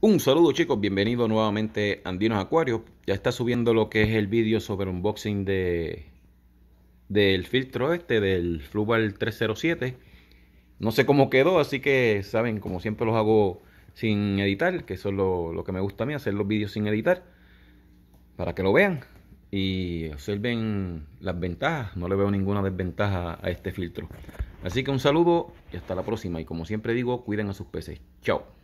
Un saludo chicos, bienvenidos nuevamente a Andinos Acuarios. Ya está subiendo lo que es el vídeo sobre unboxing de del filtro este del Fluval 307. No sé cómo quedó, así que saben, como siempre los hago sin editar, que eso es lo, lo que me gusta a mí, hacer los vídeos sin editar, para que lo vean y observen las ventajas. No le veo ninguna desventaja a este filtro. Así que un saludo y hasta la próxima. Y como siempre digo, cuiden a sus peces. Chao.